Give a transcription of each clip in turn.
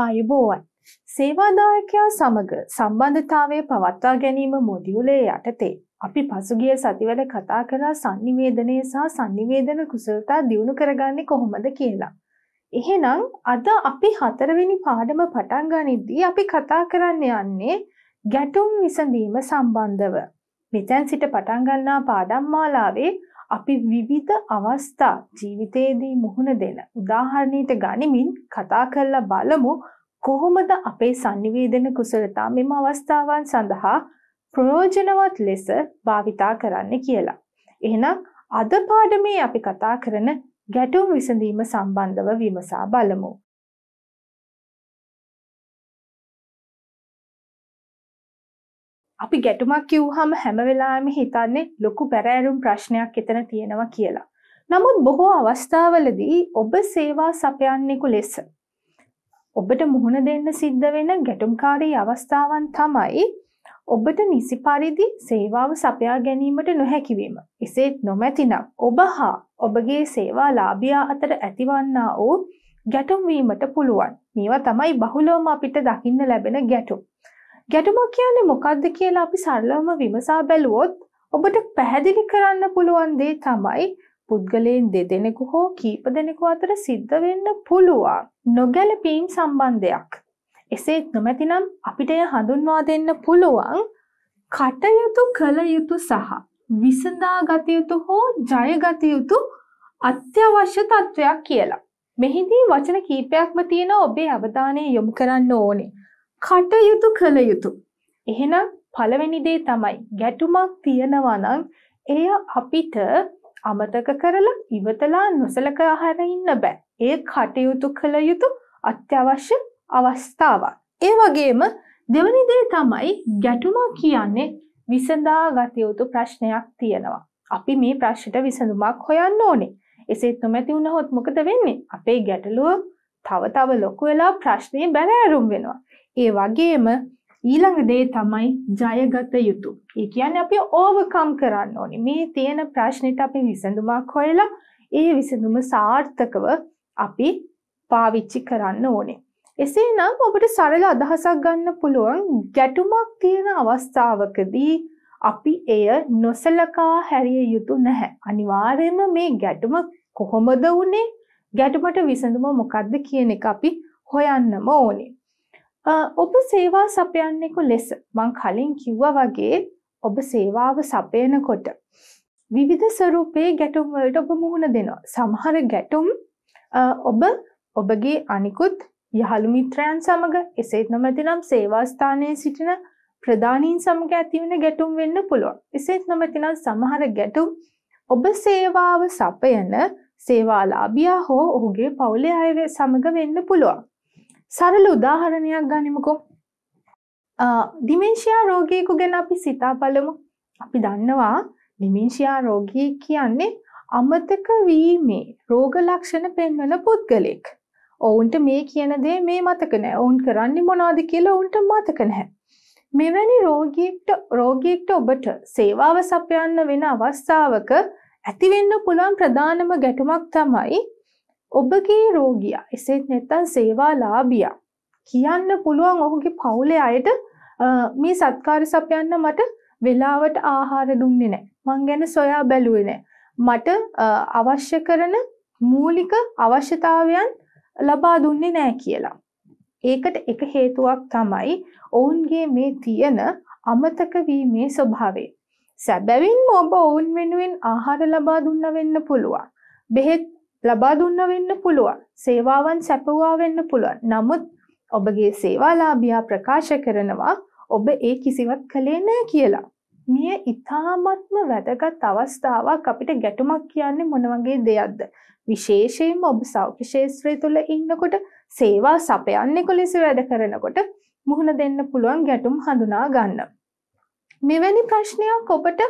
ආයුබෝවන් සේවාදායකයා සමග සම්බන්ධතාවය පවත්වා ගැනීම මොදියුලේ යටතේ අපි පසුගිය සතිවල කතා කරා sannivedanaya සහ sannivedana කුසලතා දියුණු කරගන්නේ කොහොමද කියලා. එහෙනම් අද අපි හතරවෙනි පාඩම පටන් ගනිද්දී අපි කතා කරන්න යන්නේ ගැටුම් විසඳීම සම්බන්ධව. මෙතෙන් සිට පටන් ගන්නා පාඩම් මාලාවේ අපි විවිධ අවස්ථා ජීවිතයේදී මුහුණ දෙන උදාහරණයට ගනිමින් කතා කරලා බලමු කොහොමද අපේ sannivedana කුසලතා මෙම අවස්ථාවන් සඳහා ප්‍රයෝජනවත් ලෙස භාවිතා කරන්න කියලා. එහෙනම් අද පාඩමේ අපි කතා කරන ගැටුම් විසඳීම සම්බන්ධව විමසා බලමු. අපි ගැටුමක් කිව්හම හැම වෙලාවෙම හිතන්නේ ලොකු පැරෑරුම් ප්‍රශ්නයක් එතන තියෙනවා කියලා. නමුත් බොහෝ අවස්ථාවලදී ඔබ සේවා සපයන්නෙකු ලෙස ඔබට මුහුණ දෙන්න සිද්ධ වෙන ගැටුම්කාරී අවස්ථාවන් තමයි ඔබට නිසි පරිදි සේවාව සපයා ගැනීමට නොහැකිවීම. එසේත් නොමැතිනම් ඔබ හා ඔබගේ සේවා ලාභියා අතර ඇතිවන්නා වූ ගැටුම්වීමට පුළුවන්. මේවා තමයි බහුලෝම අපිට දකින්න ලැබෙන ගැටුම්. ගැටුමක් කියන්නේ මොකක්ද කියලා අපි සරලවම විමසා බැලුවොත් ඔබට පැහැදිලි කරන්න පුළුවන් දේ තමයි පුද්ගලයන් දෙදෙනෙකු හෝ කීප දෙනෙකු අතර සිද්ධ වෙන්න පුළුවන් නොගැලපීම් සම්බන්ධයක්. එසේත් නොමැතිනම් අපිට එය හඳුන්වා දෙන්න පුළුවන් කටයුතු කළ යුතු සහ විසඳා ගත යුතු හෝ ජය ගත යුතු අත්‍යවශ්‍ය තත්වයක් කියලා. මෙහිදී වචන කීපයක්ම තියෙන ඔබේ අවධානය යොමු කරන්න ඕනේ. කටයුතු කළ යුතු. එහෙනම් පළවෙනි දේ තමයි ගැටුමක් තියෙනවා නම් එය අපිට අමතක කරලා ඉවතලා නොසලකා හර ඉන්න බෑ. ඒ කටයුතු කළ යුතු අත්‍යවශ්‍ය අවස්ථාවක්. ඒ වගේම දෙවනි දේ තමයි ගැටුමක් කියන්නේ විසඳා ගත යුතු ප්‍රශ්නයක් තියෙනවා. අපි මේ ප්‍රශ්නට විසඳුමක් හොයන්න ඕනේ. එසේත් නොමැති වුණහොත් මොකද වෙන්නේ? අපේ ගැටලුව තව තව ලොකු වෙලා ප්‍රශ්නේ බැරෑරුම් වෙනවා. ඒ වගේම ඊළඟ දේ තමයි ජයගත යුතු. ඒ කියන්නේ අපි ඕවර්කම් කරන්න ඕනේ. මේ තියෙන ප්‍රශ්නෙට අපි විසඳුමක් හොයලා ඒ විසඳුම සාර්ථකව අපි පාවිච්චි කරන්න ඕනේ. එසේනම් ඔබට සරල අදහසක් ගන්න පුළුවන් ගැටුමක් තියෙන අවස්ථාවකදී අපි එය නොසලකා හැරිය යුතු නැහැ. අනිවාර්යයෙන්ම මේ ගැටුම කොහොමද වුනේ? ගැටුමට විසඳුම මොකක්ද කියන එක අපි හොයන්නම ඕනේ. ඔබ සේවා සපයන්නෙකු ලෙස මං කලින් කිව්වා වගේ ඔබ සේවාව සපයනකොට විවිධ ස්වරූපයේ ගැටුම් වලට ඔබ මුහුණ දෙනවා. සමහර ගැටුම් ඔබ ඔබගේ අනිකුත් යහළු මිත්‍රයන් සමග එසේත් නොමැතිනම් සේවාස්ථානයේ සිටින ප්‍රධානීන් සමග ඇතිවන ගැටුම් වෙන්න පුළුවන්. එසේත් නොමැතිනම් සමහර ගැටුම් ඔබ සේවාව සපයන සේවාලාභියා හෝ ඔහුගේ පවුලේ අය සමග වෙන්න පුළුවන්. සරල උදාහරණයක් ගනිමකෝ ඩිමෙන්ශයා රෝගීකු ගැන අපි සිතා බලමු අපි දන්නවා ඩිමෙන්ශයා රෝගී කියන්නේ අමතක වීමේ රෝග ලක්ෂණ පෙන්වන පුද්ගලෙක් ඔවුන්ට මේ කියන දේ මේ මතක නෑ ඔවුන් කරන්නේ මොනවද කියලා ඔවුන්ට මතක නැහැ මෙවැනි රෝගීෙක්ට රෝගීෙක්ට ඔබට සේවාව සපයන්න වෙන අවස්ථාවක ඇතිවෙන්න පුළුවන් ප්‍රධානම ගැටුමක් තමයි ඔබගේ රෝගියා එසේත් නැත්තන් සේවාලාභියා කියන්න පුළුවන් ඔහුගේ පවුලේ අයට මේ සත්කාර සපයන්න මට වෙලාවට ආහාර දුන්නේ නෑ මං ගැන සොයා බැලුවේ නෑ මට අවශ්‍ය කරන මූලික අවශ්‍යතාවයන් ලබා දුන්නේ නෑ කියලා. ඒකට එක හේතුවක් තමයි ඔවුන්ගේ මේ තියෙන අමතක වීමේ ස්වභාවය. සැබැවින්ම ඔබ ඔවුන් වෙනුවෙන් ආහාර ලබා දුන්න වෙන්න පුළුවන්. බෙහෙත් ලබා දුන්න වෙන්න පුළුවන්. සේවාවන් සැපුවා වෙන්න පුළුවන්. නමුත් ඔබගේ සේවාලාභියා ප්‍රකාශ කරනවා ඔබ ඒ කිසිවක් කළේ නෑ කියලා. මිය ඉතාමත්ම වැදගත් අවස්ථාවක් අපිට ගැටුමක් කියන්නේ මොන වගේ දෙයක්ද විශේෂයෙන්ම ඔබ සෞඛ්‍ය ශාස්ත්‍රය තුළ ඉන්නකොට සේවා සපයන්නෙකු ලෙස වැඩ කරනකොට මුහුණ දෙන්න පුළුවන් ගැටුම් හඳුනා ගන්න. මෙවැනි ප්‍රශ්නයක් ඔබට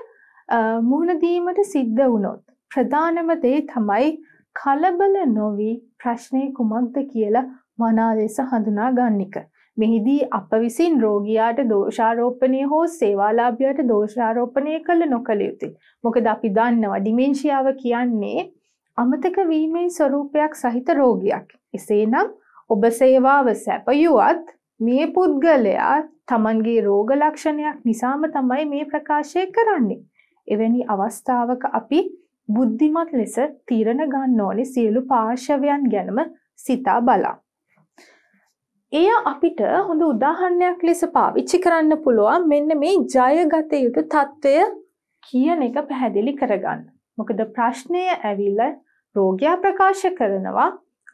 මුහුණ දීමට සිද්ධ වුණොත් ප්‍රධානම දේ තමයි කලබල නොවී ප්‍රශ්නේ කුමක්ද කියලා මනා ලෙස හඳුනා ගන්නික. මෙහිදී අප විසින් රෝගියාට දෝෂාරෝපණය හෝ සේවාලාභියාට දෝෂාරෝපණය කළ නොකළ යුතුයි. මොකද අපි දන්නවා ඩිමෙන්ෂියාව කියන්නේ අමතක වීමේ ස්වરૂපයක් සහිත රෝගයක්. එසේනම් ඔබ සේවාව සැපයුවත් මේ පුද්ගලයා තමන්ගේ රෝග ලක්ෂණයක් නිසාම තමයි මේ ප්‍රකාශය කරන්නේ. එවැනි අවස්ථාවක අපි බුද්ධිමත් ලෙස තීරණ ගන්න ඕනේ සියලු පාර්ශවයන් ගැනම සිතා බලා. එය අපිට හොඳ උදාහරණයක් ලෙස පාවිච්චි කරන්න පුළුවන් මෙන්න මේ ජයගත යුතු తত্ত্বය කියන එක පැහැදිලි කරගන්න. මොකද ප්‍රශ්නය ඇවිල්ලා රෝගියා ප්‍රකාශ කරනවා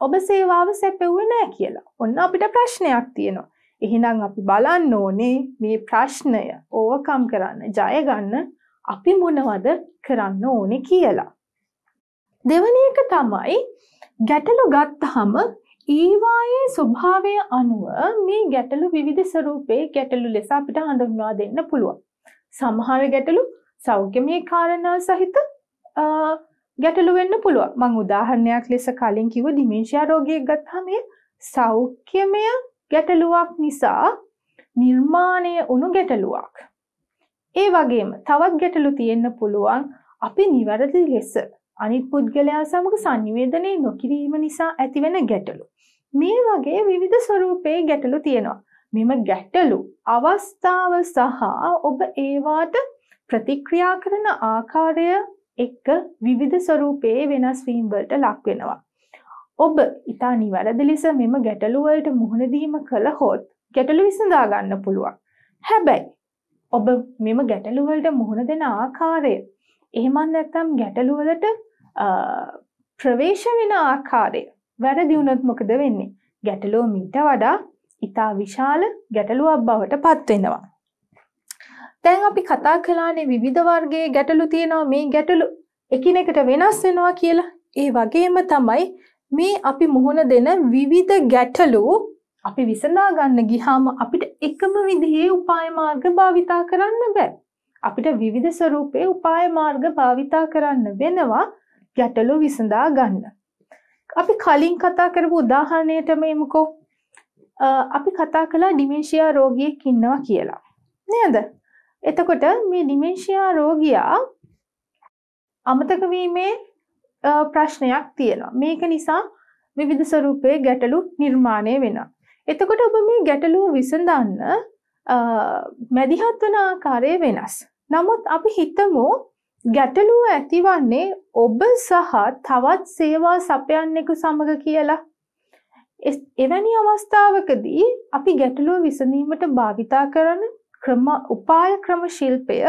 ඔබ සේවාව සැපෙව්වේ නැහැ කියලා. ඔන්න අපිට ප්‍රශ්නයක් තියෙනවා. එහෙනම් අපි බලන්න ඕනේ මේ ප්‍රශ්නය ඕවකම් කරන්න ජය ගන්න අපි මොනවද කරන්න ඕනේ කියලා. දෙවැනි එක තමයි ගැටලු ගත්තහම ඊවායේ ස්වභාවය අනුව මේ ගැටලු විවිධ ස්වරූපේ ගැටලු ලෙස අපිට හඳුන්වා දෙන්න පුළුවන්. සමහර ගැටලු සෞඛ්‍යමය කාරණා සහිත ගැටලු වෙන්න පුළුවන්. මම උදාහරණයක් ලෙස කලින් කිව්ව ඩිමෙන්ෂියා රෝගියෙක් ගත්තාම මේ සෞඛ්‍යමය ගැටලුවක් නිසා නිර්මාණය වුණු ගැටලුවක්. ඒ වගේම තවත් ගැටලු තියෙන්න පුළුවන් අපි නිවැරදි ලෙස අනිත් පුද්ගලයා සමග සංනිවේදනය නොකිරීම නිසා ඇතිවෙන ගැටලු. මේ වගේ විවිධ ස්වරූපයේ ගැටලු තියෙනවා. මෙම ගැටලු අවස්ථාව සහ ඔබ ඒවාට ප්‍රතික්‍රියා කරන ආකාරය එක්ක විවිධ ස්වරූපයේ වෙනස් වීම වලට ලක් වෙනවා. ඔබ ඊට නිවැරදි ලෙස මෙම ගැටලු වලට මුහුණ දීම කළහොත් ගැටලු විසඳා ගන්න පුළුවන්. හැබැයි ඔබ මෙම ගැටලුවලට මුහුණ දෙන ආකාරය එහෙමත් නැත්නම් ගැටලුවලට ප්‍රවේශ වෙන ආකාරය වැරදි වුණොත් මොකද වෙන්නේ ගැටලුව මීට වඩා ඉතා විශාල ගැටලුවක් බවට පත් වෙනවා දැන් අපි කතා කළානේ විවිධ වර්ගයේ ගැටලු තියෙනවා මේ ගැටලු එකිනෙකට වෙනස් වෙනවා කියලා ඒ වගේම තමයි මේ අපි මුහුණ දෙන විවිධ ගැටලු අපි විසඳා ගන්න ගියාම අපිට එකම විදිහේ උපාය මාර්ග භාවිතා කරන්න බෑ. අපිට විවිධ ස්වරූපේ උපාය මාර්ග භාවිතා කරන්න වෙනවා ගැටලු විසඳා ගන්න. අපි කලින් කතා කරපු උදාහරණයටම එමුකෝ. අපි කතා කළා ඩිමෙන්ෂියා රෝගියෙක් ඉන්නවා කියලා. නේද? එතකොට මේ ඩිමෙන්ෂියා රෝගියා අමතක වීමේ ප්‍රශ්නයක් තියෙනවා. මේක නිසා විවිධ ස්වරූපයේ ගැටලු නිර්මාණය වෙනවා. එතකොට ඔබ මේ ගැටලුව විසඳන්න මැදිහත් වන ආකාරය වෙනස්. නමුත් අපි හිතමු ගැටලුව ඇතිවන්නේ ඔබ සහ තවත් සේවා සපයන්නෙකු සමඟ කියලා. එවැනි අවස්ථාවකදී අපි ගැටලුව විසඳීමට භාවිතා කරන ක්‍රම උපාය ක්‍රම ශිල්පය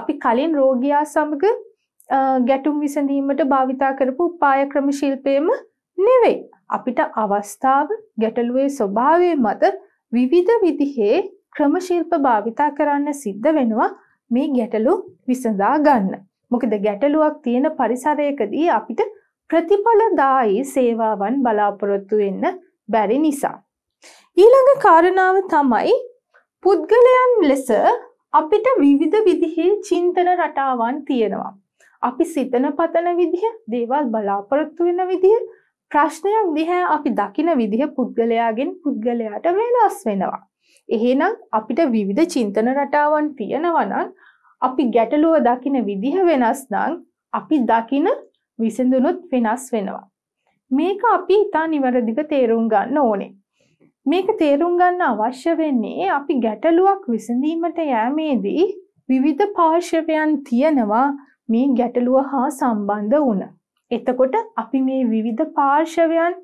අපි කලින් රෝගියා සමග ගැටුම් විසඳීමට භාවිතා කරපු උපාය ක්‍රම ශිල්පයම නෙවෙයි. අපිට අවස්ථාව ගැටලුවේ ස්වභාවය මත විවිධ විදිහේ ක්‍රමශිල්ප භාවිතා කරන්න සිද්ධ වෙනවා මේ ගැටලු විසඳා ගන්න. මොකද ගැටලුවක් තියෙන පරිසරයකදී අපිට ප්‍රතිඵලදායි සේවාවන් බලාපොරොත්තු වෙන්න බැරි නිසා. ඊළඟ කාරණාව තමයි පුද්ගලයන් ලෙස අපිට විවිධ විදිහේ චින්තන රටාවන් තියෙනවා. අපි සිතන පතන විදිහ, දේවල් බලාපොරොත්තු වෙන විදිහ, ප්‍රශ්නයක් දිහැ අපි දකින විදිහ පුද්ගලයාගෙන් පුද්ගලයාට වෙනස් වෙනවා. එහෙනම් අපිට විවිධ චින්තන රටාවන් තියෙනවනම් අපි ගැටලුව දකින විදිහ වෙනස් නම් අපි දකින විසඳුනුත් වෙනස් වෙනවා. මේක අපි ඉතා නිවැරදිව තේරුම් ගන්න ඕනේ. මේක තේරුම් ගන්න අවශ්‍ය වෙන්නේ අපි ගැටලුවක් විසඳීමට යෑමේදී විවිධ පාර්ශවයන් තියෙනවා මේ ගැටලුව හා සම්බන්ධ වුණ. එතකොට අපි මේ විවිධ පාර්ශවයන්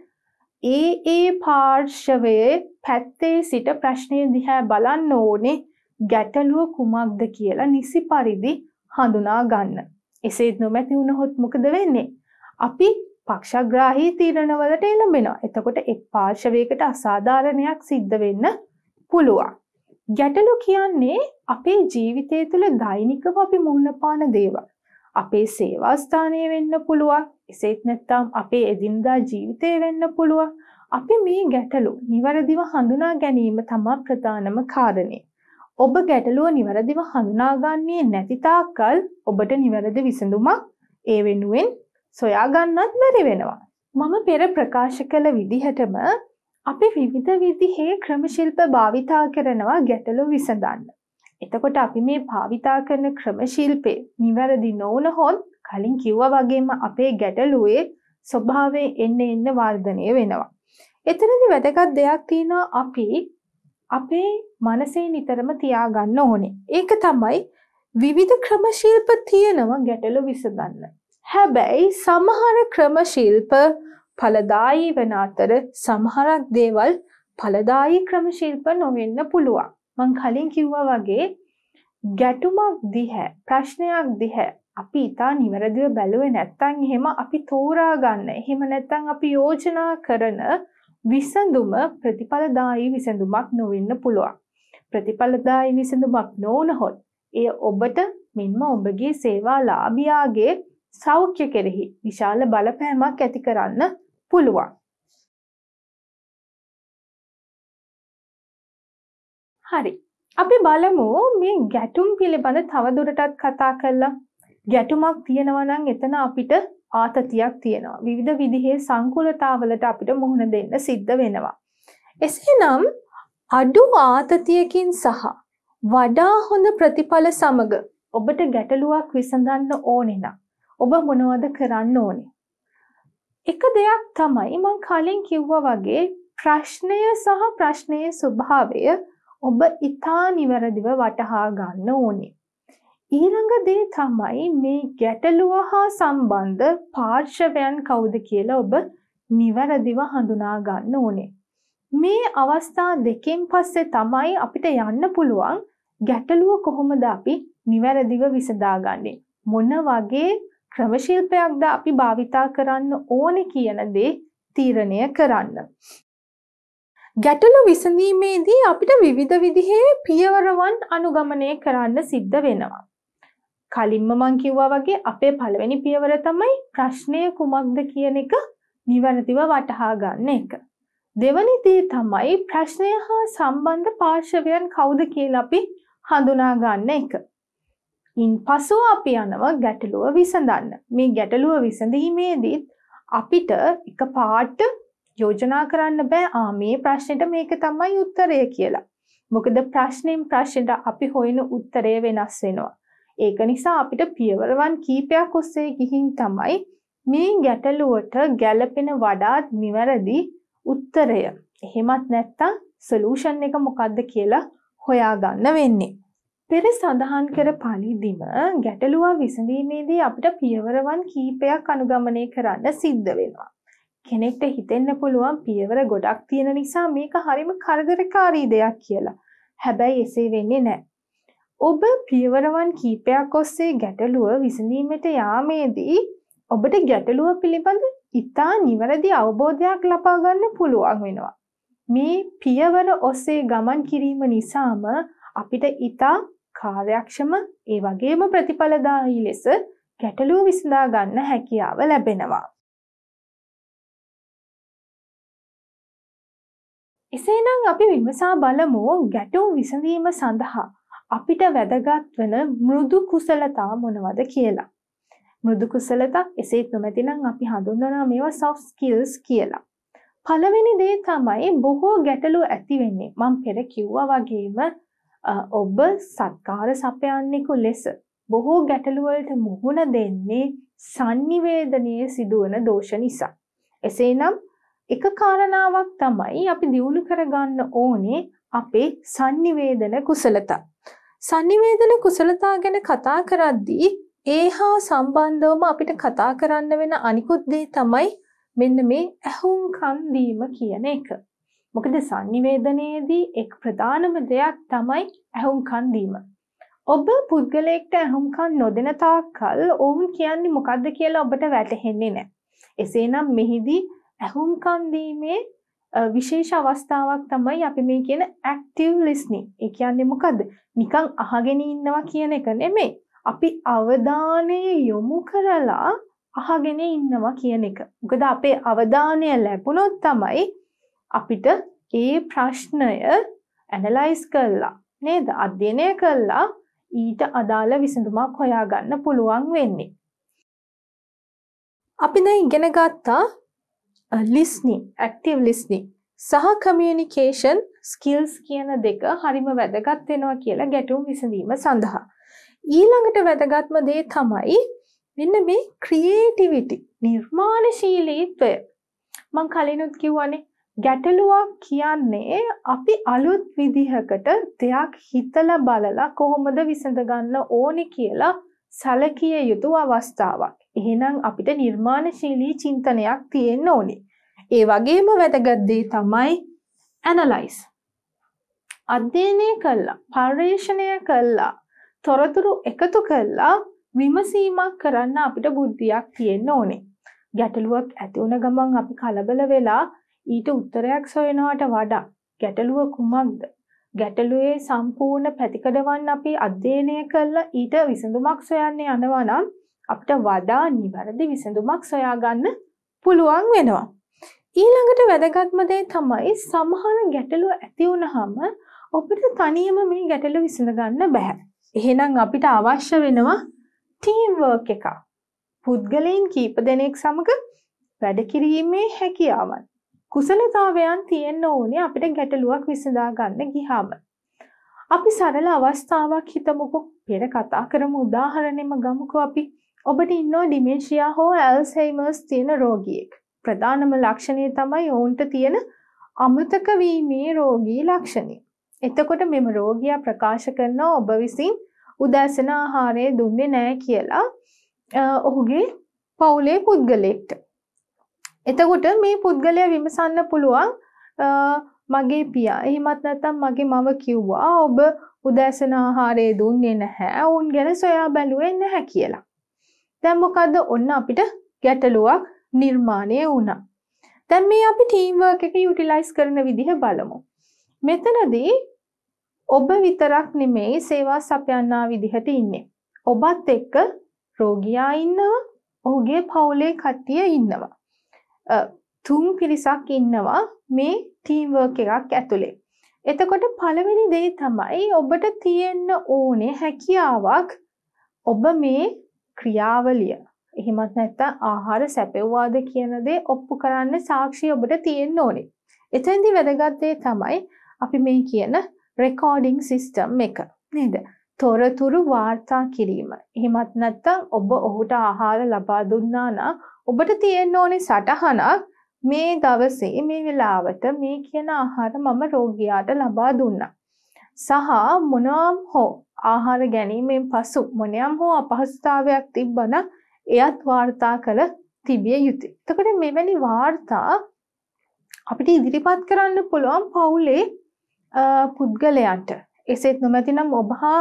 ඒ ඒ පාර්ශවයේ පැත්තේ සිට ප්‍රශ්නය දිහා බලන්න ඕනේ ගැටලුව කුමක්ද කියලා නිසි පරිදි හඳුනා ගන්න. එසේත් නොමැති වුණහොත් මොකද වෙන්නේ? අපි පක්ෂග්‍රාහී තීරණවලට එළඹෙනවා. එතකොට එක් පාර්ශවයකට අසාධාරණයක් සිද්ධ වෙන්න පුළුවන්. ගැටලු කියන්නේ අපේ ජීවිතය තුළ දෛනිකව අපි මුහුණ පාන දේවල්. අපේ සේවාස්ථානය වෙන්න පුළුවන්. එසේත් නැත්නම් අපේ එදිනදා ජීවිතේ වෙන්න පුළුවන්. අපි මේ ගැටලු નિවරදිව හඳුනා ගැනීම තමයි ප්‍රධානම කාරණේ. ඔබ ගැටලුව નિවරදිව හඳුනාගන්නේ නැති තාක්කල් ඔබට નિවරද විසඳුමක් ඒ වෙනුවෙන් සොයා ගන්නත් බැරි වෙනවා. මම පෙර ප්‍රකාශ කළ විදිහටම අපි විවිධ විදිහේ ක්‍රමශිල්ප භාවිතා කරනවා ගැටලු විසඳන්න. එතකොට අපි මේ භාවිතා කරන ක්‍රමශිල්පේ නිවැරදි නොවනහොත් කලින් කිව්වා වගේම අපේ ගැටලුවේ ස්වභාවය එන්න එන්න වර්ධනය වෙනවා. එතනදි වැදගත් දෙයක් තියෙනවා අපි අපේ මනසේ නිතරම තියාගන්න ඕනේ. ඒක තමයි විවිධ ක්‍රම ශිල්ප තියෙනවා ගැටලු විසඳන්න. හැබැයි සමහර ක්‍රම ශිල්ප ඵලදායී වෙන අතර සමහරක් දේවල් ඵලදායී ක්‍රම ශිල්ප නොවෙන්න පුළුවන්. මං කලින් කිව්වා වගේ ගැටුමක් දිහැ ප්‍රශ්නයක් දිහැ අපි ඉතා නිවැරදිව බැලුවේ නැත්තන් එහෙම අපි තෝරා ගන්න එහෙම නැත්තන් අපි යෝජනා කරන විසඳුම ප්‍රතිඵලදායි විසඳුමක් නොවෙන්න පුළුවන්. ප්‍රතිඵලදායි විසඳුමක් නොවනහොත් එය ඔබට මෙන්ම ඔබගේ සේවා ලාභයාගේ සෞඛ්‍ය කෙරෙහි විශාල බලපෑමක් ඇති කරන්න පුළුවන්. හරි. අපි බලමු මේ ගැටුම් පිළිබඳ තවදුරටත් කතා කළා. ගැටුමක් තියෙනවා නම් එතන අපිට ආතතියක් තියෙනවා. විවිධ විදිහේ සංකූලතාවලට අපිට මුහුණ දෙන්න සිද්ධ වෙනවා. එසේනම් අඩු ආතතියකින් සහ වඩා හොඳ ප්‍රතිඵල සමග ඔබට ගැටලුවක් විසඳන්න ඕනේ නම් ඔබ මොනවද කරන්න ඕනේ? එක දෙයක් තමයි මම කලින් කිව්වා වගේ ප්‍රශ්නය සහ ප්‍රශ්නයේ ස්වභාවය ඔබ ඊතා නිවැරදිව වටහා ගන්න ඕනේ. ඊළඟ දේ තමයි මේ ගැටලුව හා සම්බන්ධ පාර්ශවයන් කවුද කියලා ඔබ නිවැරදිව හඳුනා ගන්න ඕනේ. මේ අවස්ථා දෙකෙන් පස්සේ තමයි අපිට යන්න පුළුවන් ගැටලුව කොහොමද අපි නිවැරදිව විසඳාගන්නේ. මොන වගේ ක්‍රමශිල්පයක්ද අපි භාවිතා කරන්න ඕනේ කියන දේ තීරණය කරන්න. ගැටලු විසඳීමේදී අපිට විවිධ විදිහේ පියවරවන් අනුගමනය කරන්න සිද්ධ වෙනවා. කලින්ම මං කිව්වා වගේ අපේ පළවෙනි පියවර තමයි ප්‍රශ්නය කුමක්ද කියන එක නිවැරදිව වටහා ගන්න එක. දෙවනි දේ තමයි ප්‍රශ්නය හා සම්බන්ධ පාර්ශවයන් කවුද කියලා අපි හඳුනා ගන්න එක. ඉන් පසුව අපි යනව ගැටලුව විසඳන්න. මේ ගැටලුව විසඳීමේදීත් අපිට එක පාට යෝජනා කරන්න බෑ ආ මේ ප්‍රශ්නෙට මේක තමයි උත්තරය කියලා. මොකද ප්‍රශ්නෙන් ප්‍රශ්නෙට අපි හොයන උත්තරය වෙනස් වෙනවා. ඒක නිසා අපිට පියවරවන් කීපයක් ඔස්සේ ගිහින් තමයි මේ ගැටලුවට ගැළපෙන වඩාත් නිවැරදි උත්තරය. එහෙමත් නැත්නම් සොලූෂන් එක මොකද්ද කියලා හොයාගන්න වෙන්නේ. පෙර සඳහන් කර පරිදිම ගැටලුව විසඳීමේදී අපිට පියවරවන් කීපයක් අනුගමනය කරන්න සිද්ධ වෙනවා. කෙනෙක්ට හිතෙන්න පුළුවන් පියවර ගොඩක් තියෙන නිසා මේක හරිම කරදරකාරී දෙයක් කියලා. හැබැයි එසේ වෙන්නේ නැහැ. ඔබ පියවරවන් කීපයක් ඔස්සේ ගැටලුව විසඳීමට යාමේදී ඔබට ගැටලුව පිළිබඳ ඉතා නිවැරදි අවබෝධයක් ලබාගන්න පුළුවන් වෙනවා. මේ පියවර ඔස්සේ ගමන් කිරීම නිසාම අපිට ඉතා කාර්යක්ෂම ඒ වගේම ප්‍රතිඵලදායි ලෙස ගැටලුව විසඳා ගන්න හැකියාව ලැබෙනවා. එසේනම් අපි විමසා බලමු ගැටුම් විසඳීම සඳහා අපිට වැදගත් වන මෘදු කුසලතා මොනවද කියලා. මෘදු කුසලතා එසේත් නොමැතිනම් අපි හඳුන්වනවා මේවා soft skills කියලා. පළවෙනි දේ තමයි බොහෝ ගැටලු ඇති වෙන්නේ. මම පෙර කිව්වා වගේම ඔබ සත්කාර සපයන්නෙකු ලෙස බොහෝ ගැටලු වලට මුහුණ දෙන්නේ sannivedanaya සිදුවන දෝෂ නිසා. එසේනම් එක කාරණාවක් තමයි අපි දියුණු කරගන්න ඕනේ අපේ sannivedana කුසලතා. සංනිවේදන කුසලතා ගැන කතා කරද්දී ඒ හා සම්බන්ධවම අපිට කතා කරන්න වෙන අනිකුත් දේ තමයි මෙන්න මේ ඇහුම්කන් දීම කියන එක. මොකද sannivedanayedi එක් ප්‍රධානම දෙයක් තමයි ඇහුම්කන් දීම. ඔබ පුද්ගලයෙක්ට ඇහුම්කන් නොදෙන තාක්කල් ඔවුන් කියන්නේ මොකද්ද කියලා ඔබට වැටහෙන්නේ නැහැ. එසේනම් මෙහිදී ඇහුම්කන් දීමේ විශේෂ අවස්ථාවක් තමයි අපි මේ කියන ඇක්ටව් ලිස්නිින් එක කියන්නේ මොකද නිකං අහගෙන ඉන්නවා කියන එක නෙමේ අපි අවධානය යොමු කරලා අහගෙන ඉන්නවා කියන එක ගද අපේ අවධානය ලැබුණොත් තමයි අපිට ඒ ප්‍රශ්නය ඇනලයිස් කරලා නේද අධ්‍යනය කරලා ඊට අදාළ විසඳුමක් හොයාගන්න පුළුවන් වෙන්නේ අපි දැ ඉගෙන ගත්තා ලිස්නිින් ඇක්ටව ලිස්නිින් සහ කමියනිකේෂන් ස්කිල්ස් කියන දෙක හරිම වැදගත් වෙනවා කියලා ගැටුම් විසඳීම සඳහා. ඊළඟට වැදගත්ම දේ තමයි මෙන්න මේ ක්‍රියේටිවිටි නිර්මාණශීලීත්වය මං කලිනුත් කිව්වනේ ගැටලුවක් කියන්නේ අපි අලුත් විදිහකට දෙයක් හිතලා බලලා කොහොමද විසඳගන්න ඕනි කියලා සැලකිය යුතු අවස්ථාවක්. එහෙනම් අපිට නිර්මාණශීලී චින්තනයක් තියෙන්න ඕනේ. ඒ වගේම වැදගත් දේ තමයි ඇනලයිස්. අධ්‍යයනය කළා, පර්යේෂණය කළා, තොරතුරු එකතු කළා විමසීමක් කරන්න අපිට බුද්ධියක් තියෙන්න ඕනේ. ගැටලුවක් ඇති වුණ ගමන් අපි කලබල වෙලා ඊට උත්තරයක් සොයනවට වඩා ගැටලුව කුමක්ද ගැටලුවේ සම්පූර්ණ පැතිකඩවන් අපි අධ්‍යයනය කළා ඊට විසඳුමක් සොයන්න යනවා නම් අපිට වඩා නිවැරදි විසඳුමක් සොයාගන්න පුළුවන් වෙනවා. ඊළඟට වැදගත්ම දේ තමයි සමහර ගැටලු ඇති වුනහම ඔබට තනියම මේ ගැටලු විසඳගන්න බෑ. එහෙනම් අපිට අවශ්‍ය වෙනවා ටීම් වර්ක් එකක්. පුද්ගලයන් කීප දෙනෙක් සමග වැඩ කිරීමේ හැකියාවන්. කුසලතාවයන් තියෙන්න ඕනේ අපිට ගැටලුවක් විසඳා ගන්න ගියාම. අපි සරල අවස්ථාවක් හිතමුකෝ. පෙර කතා කරමු උදාහරණෙම ගමුකෝ අපි ඔබට ඉන්නෝ ඩිමේශයා හෝ ඇල්සයිමර්ස් තියෙන රෝගියෙක්. ප්‍රධානම ලක්ෂණය තමයි ඔවුන්ට තියෙන අමතක වීමේ රෝගී ලක්ෂණය. එතකොට මෙම රෝගියා ප්‍රකාශ කරන ඔබ විසින් උදැසන ආහාරය දුන්නේ නෑ කියලා ඔහුගේ පවුලේ පුද්ගලෙක්ට. එතකොට මේ පුද්ගලය විමසන්න පුළුවන් මගේ පියා එහෙමත් නැත්තම් මගේ මව කිව්වා ඔබ උදැසන ආහාරය දුන්නේ නැහැ. ඔවුන් ගැන සොයා බැලුවේ නැහැ කියලා. දැන් මොකද්ද ඔන්න අපිට ගැටලුවක් නිර්මාණය වුණා. දැන් මේ අපි ටීම් වර්ක් එක යුටිලයිස් කරන විදිහ බලමු. මෙතනදී ඔබ විතරක් නෙමෙයි සේවා සපයන්නා විදිහට ඉන්නේ. ඔබත් එක්ක රෝගියා ඉන්නවා, ඔහුගේ පවුලේ කට්ටිය ඉන්නවා. තුන් පිරිසක් ඉන්නවා මේ ටීම් වර්ක් එකක් ඇතුලේ. එතකොට පළවෙනි දේ තමයි ඔබට තියෙන්න ඕනේ හැකියාවක් ඔබ මේ ක්‍රියාවලිය එහෙමත් නැත්නම් ආහාර සැපෙව්වාද කියන දේ ඔප්පු කරන්න සාක්ෂි ඔබට තියෙන්න ඕනේ. එතෙන්දී වැදගත් දේ තමයි අපි මේ කියන රෙකෝඩින් සිස්ටම් එක නේද? තොරතුරු වාර්තා කිරීම. එහෙමත් නැත්නම් ඔබ ඔහුට ආහාර ලබා දුන්නා නම් ඔබට තියෙන්න ඕනේ සටහනක් මේ දවසේ මේ වෙලාවට මේ කියන ආහාර මම රෝගියාට ලබා දුන්නා. සහ මොනවා හෝ ආහාර ගැනීමෙන් පසු මොනයම් හෝ අපහසුතාවයක් තිබ්බන එයත් වාර්තා කළ තිබිය යුතුය. එතකොට මෙවැනි වාර්තා අපිට ඉදිරිපත් කරන්න පුළුවන් පවුලේ පුද්ගලයන්ට. එසේත් නොමැතිනම් ඔබ හා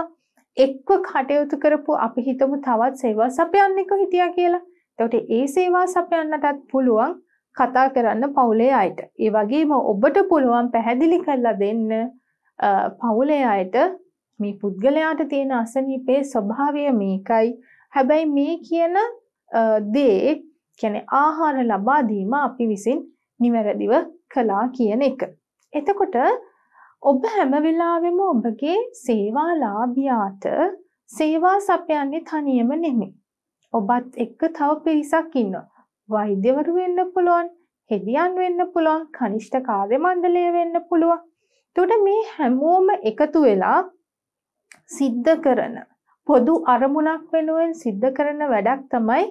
එක්ව කටයුතු කරපු අපි හිතමු තවත් සේවා සපයන්නෙක හිටියා කියලා. එතකොට ඒ සේවා සපයන්නටත් පුළුවන් කතා කරන්න පවුලේ අයට. ඒ වගේම ඔබට පුළුවන් පැහැදිලි කරලා දෙන්න පවුලේ අයට මේ පුද්ගලයාට තියෙන අසනීපේ ස්වභාවය මේකයි. හැබැයි මේ කියන දේ කියන්නේ ආහාර ලබා දීම අපි විසින් නිවැරදිව කළා කියන එක. එතකොට ඔබ හැම වෙලාවෙම ඔබගේ සේවාලාභියාට සේවා සපයන්නේ තනියම නෙමෙයි. ඔබත් එක්ක තව පිරිසක් ඉන්නවා. වෛද්‍යවරු වෙන්න පුළුවන්, හෙදියන් වෙන්න පුළුවන්, කනිෂ්ඨ කාර්ය මණ්ඩලය වෙන්න පුළුවන්. එතකොට මේ හැමෝම එකතු වෙලා සිද්ධ කරන පොදු අරමුණක් වෙනුවෙන් සිද්ධ කරන වැඩක් තමයි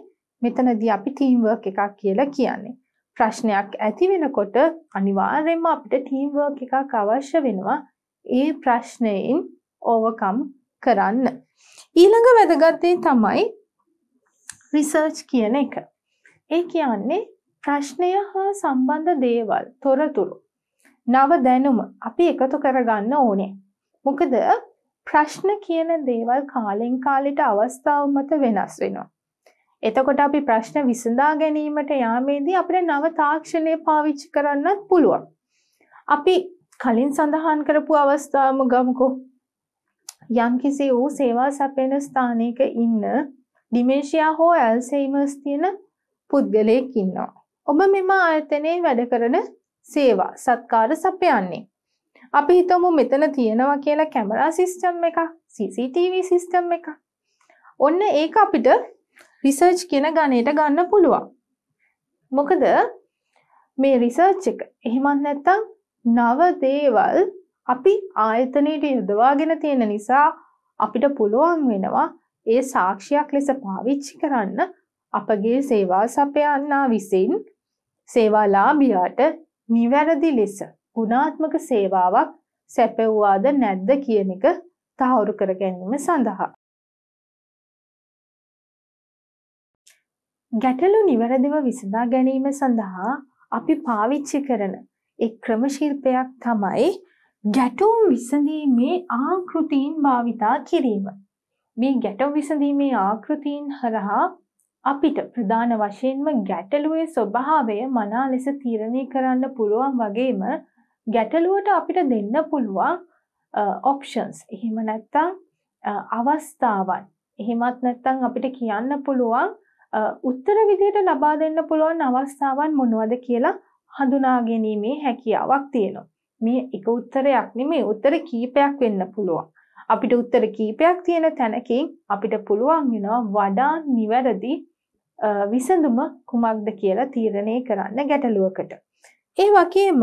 මෙතනදී අපි ටීම් වර්ක් එකක් කියලා කියන්නේ. ප්‍රශ්නයක් ඇති වෙනකොට අනිවාර්යයෙන්ම අපිට ටීම් වර්ක් එකක් අවශ්‍ය වෙනවා ඒ ප්‍රශ්නයෙන් ඕවර්කම් කරන්න. ඊළඟ වැදගත් තමයි රිසර්ච් කියන එක. ඒ කියන්නේ ප්‍රශ්නය හා සම්බන්ධ දේවල්, තොරතුරු, නව දැනුම අපි එකතු කරගන්න ඕනේ. මොකද ප්‍රශ්න කියන දේවල් කාලෙන් කාලෙට අවස්ථාව මත වෙනස් වෙනවා. එතකොට අපි ප්‍රශ්න විසඳා ගැනීමට යාමේදී අපිට නව තාක්ෂණය පාවිච්චි කරන්නත් පුළුවන්. අපි කලින් සඳහන් කරපු අවස්ථාවම ගමුකෝ. යම්කිසි වූ සේවා සැපෙන ස්ථානයක ඉන්න ඩිමේෂියා හෝ ඇල්සෙයිමර්ස් තියෙන පුද්ගලයෙක් ඉන්නවා. ඔබ මෙම ආයතනයේ වැඩ කරන සේවා සත්කාර සපයන්නේ. අපි හිතමු මෙතන තියෙනවා කියලා කැමරා සිස්ටම් එකක් CCTV සිස්ටම් එකක්. ඔන්න ඒක අපිට රිසර්ච් කියන ගණයට ගන්න පුළුවන්. මොකද මේ රිසර්ච් එක එහෙමත් නැත්තම් නව දේවල් අපි ආයතනයට යොදවාගෙන තියෙන නිසා අපිට පුළුවන් වෙනවා ඒ සාක්ෂියක් ලෙස පාවිච්චි කරන්න අපගේ සේවා සපයන්නා විසින් සේවාලාභියාට නිවැරදි ලෙස ගුණාත්මක සේවාවක් සැපෙව්වාද නැද්ද කියන එක තහවුරු කර ගැනීම සඳහා. ගැටලු නිවැරදිව විසඳා ගැනීම සඳහා අපි පාවිච්චි කරන එක් ක්‍රමශිල්පයක් තමයි ගැටුම් විසඳීමේ ආකෘතීන් භාවිතා කිරීම. මේ ගැටුම් විසඳීමේ ආකෘතීන් හරහා අපිට ප්‍රධාන වශයෙන්ම ගැටලුවේ ස්වභාවය මනා ලෙස තීරණය කරන්න පුළුවන් වගේම ගැටලුවට අපිට දෙන්න පුළුවන් ඔප්ෂන්ස් එහෙම නැත්තං අවස්ථාවන් එහෙමත් නැත්තං අපිට කියන්න පුළුවන් උත්තර විදියට ලබා දෙන්න පුළුවන් අවස්ථාවන් මොනවද කියලා හඳුනාගැනීමේ හැකියාවක් තියෙනවා. මේ එක උත්තරයක් නෙමේ උත්තර කීපයක් වෙන්න පුළුවන්. අපිට උත්තර කීපයක් තියෙන තැනකින් අපිට පුළුවන් වෙනවා වඩා නිවැරදි විසඳුම කුමක්ද කියලා තීරණය කරන්න ගැටලුවකට. ඒ වගේම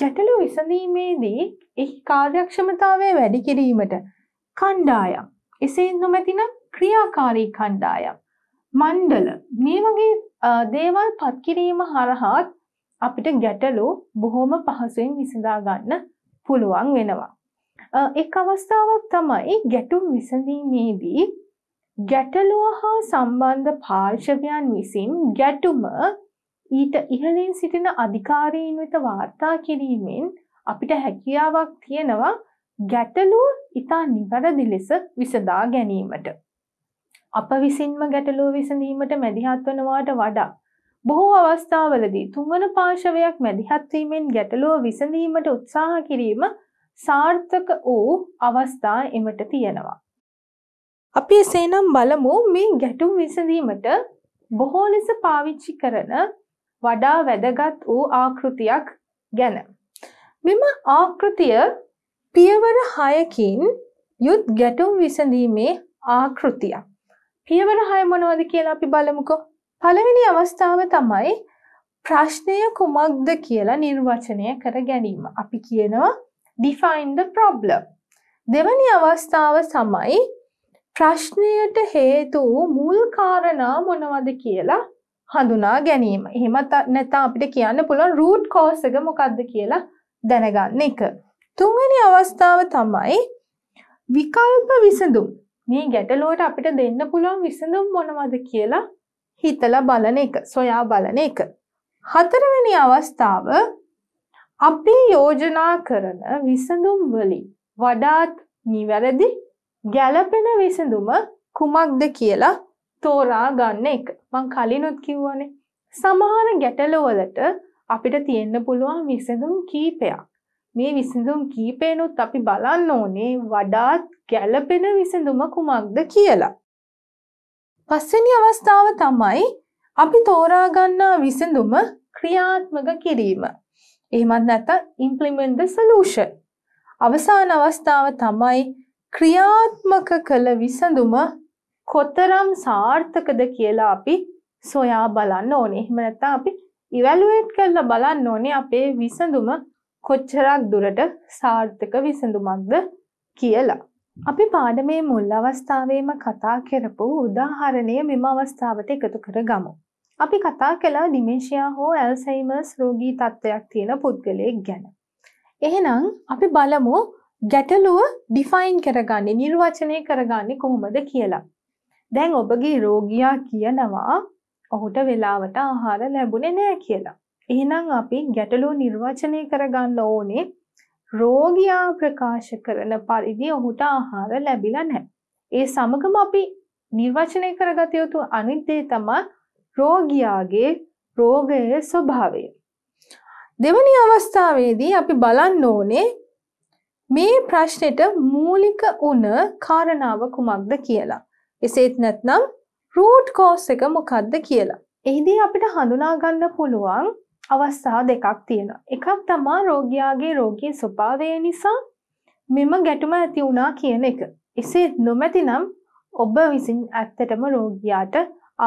ගැටලු විසඳීමේදී එහි කාර්යක්ෂමතාවය වැඩි කිරීමට කණ්ඩායම් එසේ නොමැතිනම් ක්‍රියාකාරී කණ්ඩායම් මණ්ඩල මේ වගේ දේවල් පත්කිරීම හරහාත් අපිට ගැටලු බොහොම පහසුවෙන් විසඳා ගන්න පුළුවන් වෙනවා. එක් අවස්ථාවක් තමයි ගැටුම් විසඳීමේදී ගැටලුව හා සම්බන්ධ පාර්ශවයන් විසින් ගැටුම ඊට ඉහළින් සිටින අධිකාරීන් වෙත වාර්තා කිරීමෙන් අපිට හැකියාවක් තියෙනවා ගැටලුව ඉතා නිවැරදි ලෙස විසඳා ගැනීමට. අප විසින්ම ගැටලුව විසඳීමට මැදිහත් වනවාට වඩා බොහෝ අවස්ථාවලදී තුන්වන පාර්ශවයක් මැදිහත්වීමෙන් ගැටලුව විසඳීමට උත්සාහ කිරීම සාර්ථක වූ අවස්ථා එමට තියෙනවා. අපි එසේනම් බලමු මේ ගැටුම් විසඳීමට බොහෝ ලෙස පාවිච්චි කරන වඩා වැදගත් වූ ආකෘතියක් ගැන. මෙම ආකෘතිය පියවර 6කින් යුත් ගැටුම් විසඳීමේ ආකෘතියක්. පියවර 6 මොනවද කියලා අපි බලමුකෝ. පළවෙනි අවස්ථාව තමයි ප්‍රශ්නය කුමක්ද කියලා නිර්වචනය කර ගැනීම. අපි කියනවා define the problem. දෙවැනි අවස්ථාව තමයි ප්‍රශ්නයට හේතු වූ මුල් කාරණා මොනවද කියලා හඳුනා ගැනීම. එහෙම නැත්නම් අපිට කියන්න පුළුවන් root cause එක මොකක්ද කියලා දැනගන්න එක. තුන්වෙනි අවස්ථාව තමයි විකල්ප විසඳුම්. මේ ගැටලුවට අපිට දෙන්න පුළුවන් විසඳුම් මොනවද කියලා හිතලා බලන එක, සොයා බලන එක. හතරවෙනි අවස්ථාව අපි යෝජනා කරන විසඳුම් වලින් වඩාත් නිවැරදි ගැළපෙන විසඳුම කුමක්ද කියලා තෝරා ගන්න එක මං කලිනුත් කිව්වනේ සමහර ගැටලුවලට අපිට තියෙන්න පුළුවන් විසඳුම් කීපයක් මේ විසඳුම් කීපේනොත් අපි බලන්න ඕනේ වඩාත් ගැළපෙන විසඳුම කුමක්ද කියලා පස්වෙනි අවස්ථාව තමයි අපි තෝරා ගන්නා විසඳුම ක්‍රියාත්මක කිරීම එහෙමත් නැත්නම් implement the solution අවසාන අවස්ථාව තමයි ක්‍රියාත්මක කළ විසඳුම කොතරම් සාර්ථකද කියලා අපි සොයා බලන්න ඕනේ. එහෙම නැත්නම් අපි ඉවැලුවේට් කරලා බලන්න ඕනේ අපේ විසඳුම කොච්චරක් දුරට සාර්ථක විසඳුමක්ද කියලා. අපි පාඩමේ මුල් අවස්ථාවේම කතා කරපු උදාහරණය මෙම අවස්ථාවට එකතු කරගමු. අපි කතා කළා ඩිමෙන්ෂියා හෝ ඇල්සයිමර්ස් රෝගී තත්ත්වයක් තියෙන පුද්ගලයෙක් ගැන. එහෙනම් අපි බලමු ගැටලුව ඩිෆයින් කරගන්නේ නිර්වචනය කරගන්නේ කොහොමද කියලා. දැන් ඔබගේ රෝගියා කියනවා ඔහුට වෙලාවට ආහාර ලැබුණේ නෑ කියලා. එහෙනම් අපි ගැටලුව නිර්වචනය කරගන්න ඕනේ රෝගියා ප්‍රකාශ කරන පරිදි ඔහුට ආහාර ලැබිලා නැහැ. ඒ සමගම අපි නිර්වචනය කරගත යුතු අනිත් දේ තමයි රෝගියාගේ රෝගයේ ස්වභාවය. දෙවැනි අවස්ථාවේදී අපි බලන්න ඕනේ මේ ප්‍රශ්නෙට මූලික වුණ කාරණාව කුමක්ද කියලා. එසේත් නැත්නම් රූට් කෝස් එක මොකක්ද කියලා. එහිදී අපිට හඳුනාගන්න පුළුවන් අවස්ථා දෙකක් තියෙනවා. එකක් තමා රෝගයාගේ රෝගී ස්වභාවය නිසා මෙම ගැටුම ඇති වුණා කියන එක. එසේ නොමැති නම් ඔබ විසින් ඇත්තටම රෝගියාට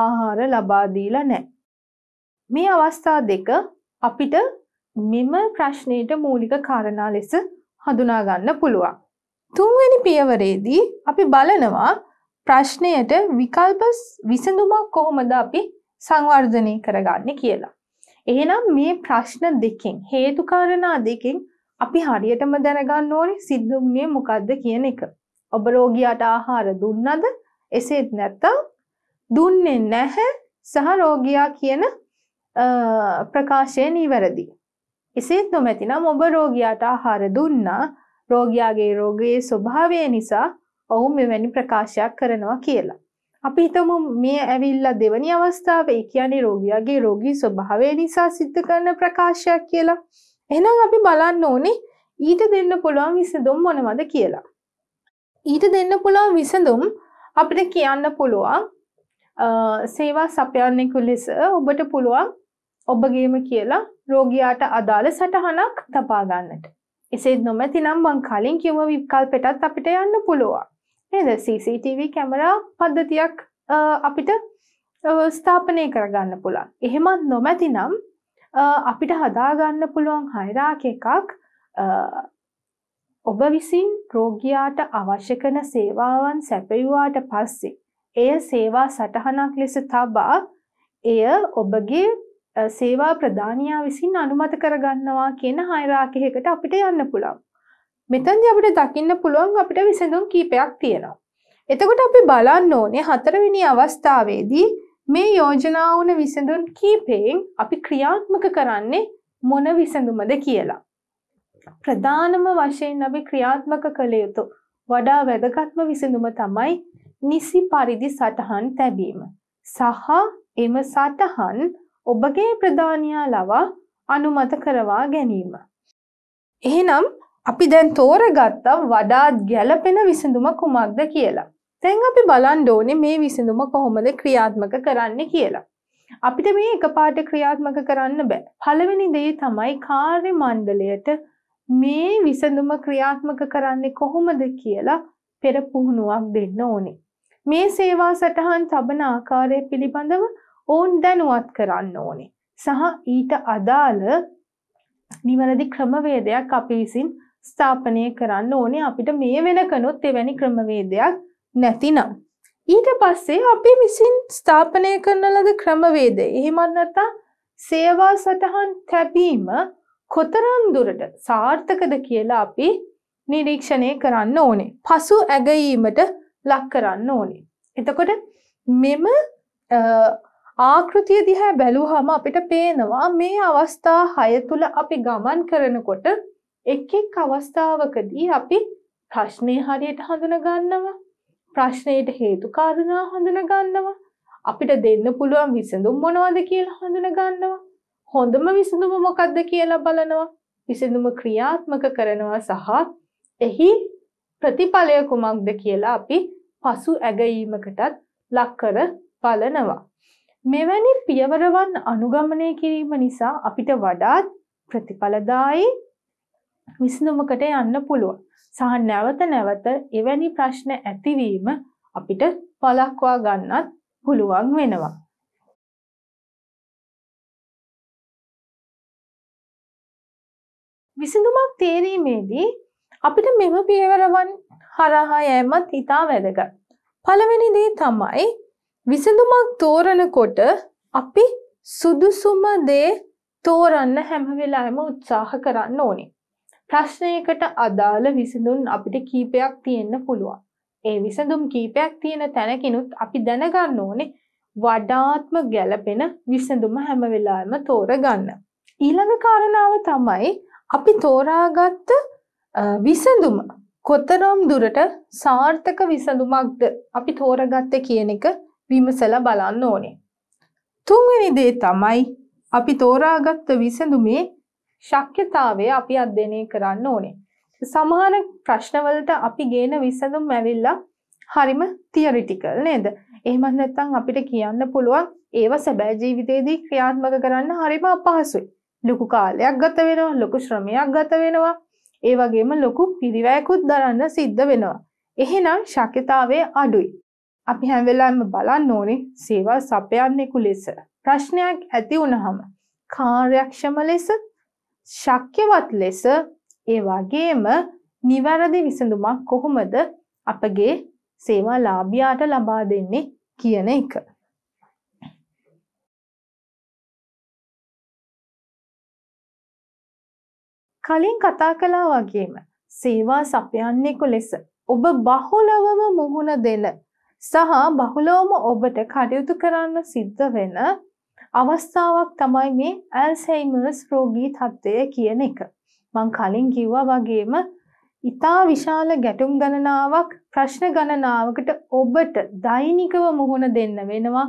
ආහාර ලබාදීලා නෑ. මේ අවස්ථා දෙක අපිට මෙම ප්‍රශ්නයට මූලික කාරණා ලෙස හඳුනාගන්න පුළුවන්. තුන්වැනි පියවරේදී අපි බලනවා ප්‍රශ්නයට විකල්ප විසඳුමක් කොහොමද අපි සංවර්ධනය කරගන්න කියලා. එහෙනම් මේ ප්‍රශ්න දෙකෙන් හේතුකාරණා දෙකෙන් අපි හරියටම දැනගන්න ඕනේ සිද්ධ වුණේ මොකද්ද කියන එක. ඔබ රෝගියාට ආහාර දුන්නද? එසේත් නැත්නම් දුන්නේ නැහැ සහ රෝගියා කියන ප්‍රකාශය නිවැරදි. එසේත් නොමැතිනම් ඔබ රෝගියාට ආහාර දුන්නා රෝගියාගේ රෝගයේ ස්වභාවය නිසා ඔහු මෙවැනි ප්‍රකාශයක් කරනවා කියලා. අපි හිතමු මේ ඇවිල්ලා දෙවැනි අවස්ථාවේ ඒ කියන්නේ රෝගියාගේ රෝගී ස්වභාවය නිසා සිද්ධ කරන ප්‍රකාශයක් කියලා. එහෙනම් අපි බලන්න ඕනේ ඊට දෙන්න පුළුවන් විසඳුම් මොනවද කියලා. ඊට දෙන්න පුළුවන් විසඳුම් අපිට කියන්න පුළුවන් සේවා සපයන්නෙකු ලෙස ඔබට පුළුවන් ඔබගේම කියලා රෝගියාට අදාළ සටහනක් තබා ගන්නට. එසේ නොමැතිනම් මං කලින් කිව්ව විකල්පෙටත් අපිට යන්න පුළුවන්. නේද CCTV කැමරා පද්ධතියක් අපිට ස්ථාපනය කරගන්න පුළන් එහෙමත් නොමැති නම් අපිට හදාගන්න පුළුවන් හයිරාක එකක් ඔබ විසින් රෝගයාට අවශ්‍යකන සේවාවන් සැපයුවාට පස්සේ එය සේවා සටහනක් ලෙස තබා එය ඔබගේ සේවා ප්‍රධානයා විසින් අනුමත කරගන්නවා කියන හයිරාකෙකට අපිට යන්න පුළන් මෙතන්ද අපිට දකින්න පුළුවන් අපිට විසඳුම් කීපයක් තියෙනවා. එතකොට අපි බලන්න ඕනේ හතරවෙනි අවස්ථාවේදී මේ යෝජනා වුණ විසඳුම් කීපයෙන් අපි ක්‍රියාත්මක කරන්නේ මොන විසඳුමද කියලා. ප්‍රධානම වශයෙන් අපි ක්‍රියාත්මක කළ යුතු වඩා වැදගත්ම විසඳුම තමයි නිසි පරිදි සටහන් තැබීම සහ එම සටහන් ඔබගේ ප්‍රධානයා ලවා අනුමත කරවා ගැනීම. එහෙනම් අපි දැන් තෝරගත්තා වඩාත් ගැළපෙන විසඳුම කුමක්ද කියලා. දැන් අපි බලන්න ඕනේ මේ විසඳුම කොහොමද ක්‍රියාත්මක කරන්න කියලා. අපිට මේ එකපාරට ක්‍රියාත්මක කරන්න බෑ. පළවෙනි දේ තමයි කාර්ය මණ්ඩලයට මේ විසඳුම ක්‍රියාත්මක කරන්නේ කොහොමද කියලා පෙර පුහුණුවක් දෙන්න ඕනේ. මේ සේවා සටහන් තබන ආකාරය පිළිබඳව ඔවුන් දැනුවත් කරන්න ඕනේ. සහ ඊට අදාළ නිවැරදි ක්‍රමවේදයක් අපි විසින් ස්ථාපනය කරන්න ඕනේ අපිට මේ වෙනකනොත් එවැනි ක්‍රමවේදයක් නැතිනම්. ඊට පස්සේ අපි විසින් ස්ථාපනය කරන ලද ක්‍රමවේද එහෙමත් නැත්නම් සේවා සටහන් තැබීම කොතරම් දුරට සාර්ථකද කියලා අපි නිරීක්ෂණය කරන්න ඕනේ. පසු ඇගීමට ලක් කරන්න ඕනේ. එතකොට මෙම ආකෘතිය දිහා බැලුවහම අපිට පේනවා මේ අවස්ථා 6 තුල අපි ගමන් කරනකොට එක් එක් අවස්ථාවකදී අපි ප්‍රශ්නේ හරියට හඳුනගන්නවා. ප්‍රශ්නයට හේතු කාරණා හඳුනගන්නවා. අපිට දෙන්න පුළුවන් විසඳුම් මොනවද කියලා හඳුනගන්නවා. හොඳම විසඳුම මොකක්ද කියලා බලනවා. විසඳුම ක්‍රියාත්මක කරනවා සහ එහි ප්‍රතිඵලය කුමක්ද කියලා අපි පසු ඇගීමකටත් ලක්කර බලනවා. මෙවැනි පියවරවන් අනුගමනය කිරීම නිසා අපිට වඩාත් ප්‍රතිඵලදායි විසඳුමකට යන්න පුළුවන්. සහ නැවත නැවත එවැනි ප්‍රශ්න ඇතිවීම අපිට පළක්වා ගන්නත් පුළුවන් වෙනවා. විසඳුමක් තේරීමේදී අපිට මෙම පියවරවන් හරහා යෑමත් ඉතා වැදගත්. පළවෙනි දේ තමයි විසඳුමක් තෝරනකොට අපි සුදුසුම දේ තෝරන්න හැම වෙලාවෙම උත්සාහ කරන්න ඕනේ. ප්‍රශ්නයකට අදාළ විසඳුම් අපිට කීපයක් තියෙන්න පුළුවන්. ඒ විසඳුම් කීපයක් තියෙන තැනකිනුත් අපි දැනගන්න ඕනේ වඩාත්ම ගැළපෙන විසඳුම හැම වෙලාවෙම තෝරගන්න. ඊළඟ කාරණාව තමයි අපි තෝරාගත්ත විසඳුම කොතරම් දුරට සාර්ථක විසඳුමක්ද අපි තෝරගත්තේ කියන එක විමසලා බලන්න ඕනේ. තුන්වෙනි දේ තමයි අපි තෝරාගත්ත විසඳුමේ ශක්්‍යතාවය අපි අධ්‍යනය කරන්න ඕනේ. සමහර ප්‍රශ්නවලට අපි ගේන විසඳුම් ඇවිල්ලා හරිම තියරිටිකල් නේද. එහෙමත් නැත්තම් අපිට කියන්න පුළුවන් ඒව සැබෑ ජීවිතයේදී ක්‍රියාත්මක කරන්න හරිම අපහසුයි. ලොකු කාලයක් ගත වෙනවා, ලොකු ශ්‍රමයක් ගත වෙනවා. ඒ වගේම ලොකු පිරිවැයකුත් දරන්න සිද්ධ වෙනවා. එහෙනම් ශක්‍යතාවේ අඩුයි. අපි හැම වෙලාවෙම බලන්න ඕනේ සේවා සපයන්නෙකු ලෙස. ප්‍රශ්නයක් ඇති වුනහම කාර්යක්ෂම ලෙස ශක්‍යවත් ලෙස ඒ වගේම නිවැරදි විසඳුමක් කොහොමද අපගේ සේවා ලාභියාට ලබා දෙන්නේ කියන එක. කලින් කතා කළා වගේම සේවා සපයන්නෙකු ලෙස ඔබ බහුලවම මුහුණ දෙන සහ බහුලවම ඔබට කටයුතු කරන්න සිද්ධ වෙන අවස්ථාවක් තමයි මේ ඇල්සයිමර්ස් රෝගී තත්ත්වය කියන එක. මං කලින් කිව්වා වගේම ඉතා විශාල ගැටුම් ගණනාවක් ප්‍රශ්න ගණනාවකට ඔබට දෛනිකව මුහුණ දෙන්න වෙනවා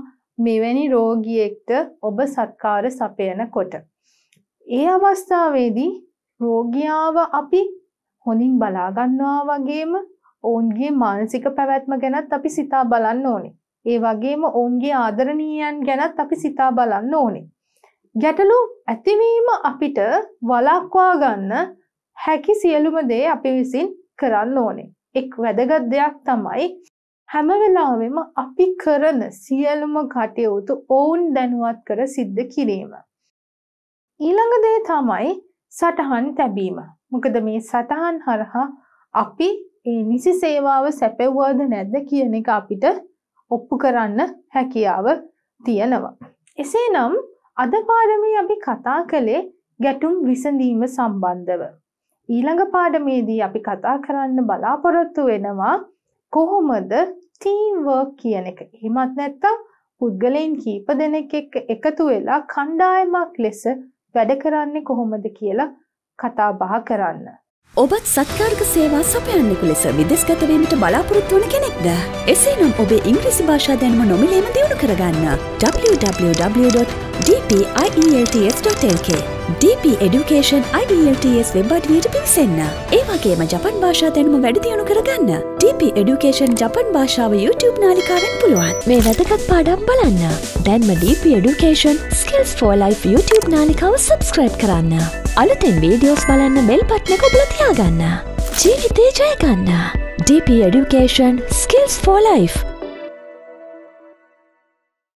මෙවැනි රෝගියෙක්ට ඔබ සත්කාර සපයන කොට. ඒ අවස්ථාවේදී රෝගියාව අපි හොඳින් බලාගන්නවා වගේම ඔවුන්ගේ මානසික පැවැත්ම ගැනත් අපි සිතා බලන්න ඕනේ. ඒ වගේම ඔවුන්ගේ ආදරණීයන් ගැනත් අපි සිතා බලන්න ඕනේ. ගැටලු ඇතිවීම අපිට වලක්වා ගන්න හැකි සියලුම දේ අපි විසින් කරන්න ඕනේ. එක් වැදගත් දෙයක් තමයි හැම වෙලාවෙම අපි කරන සියලුම කටයුතු ඔවුන් දැනුවත් කර සිද්ධ කිරීම. ඊළඟ දේ තමයි සටහන් තැබීම. මොකද මේ සටහන් හරහා අපි ඒ නිසි සේවාව සැපෙව්වද නැද්ද කියන එක අපිට ඔප්පු කරන්න හැකියාව තියෙනවා. එසේනම් අද පාඩමේ අපි කතා කළේ ගැටුම් විසඳීම සම්බන්ධව. ඊළඟ පාඩමේදී අපි කතා කරන්න බලාපොරොත්තු වෙනවා කොහොමද ටීම්වර්ක් කියන එක. එහෙමත් නැත්නම් පුද්ගලයන් කීප දෙනෙක් එක්ක එකතු වෙලා කණ්ඩායමක් ලෙස වැඩ කරන්නේ කොහොමද කියලා කතා බහ කරන්න. ඔබත් සත්කාර්ක සේවා සපයන්නෙකු ලෙස විදෙස්ගතවීමට බලාපොරොත්තු වන කෙනෙක්ද. එසේ නම් ඔබේ ඉංග්‍රීසි භාෂා දැන්ම නොමිලේම දියුණු කරගන්න www.dpielts.lk DP Education IDLTS web අඩවියට පිවිසන්න. ඒ වගේම ජපන් භාෂා දැනුම වැඩදියුණු කරගන්න. DP Education ජපන් භාෂාව YouTube නාලිකාවෙන් පුළුවන්. මේ වැදගත් පාඩම් බලන්න. දැන්ම DP Education Skills for Life YouTube නාලිකාව subscribe කරන්න. අලුතෙන් වීඩියෝස් බලන්න බෙල් පට්නක ඔබලා තියාගන්න. ජීවිතේ ජය ගන්න. DP Education Skills for Life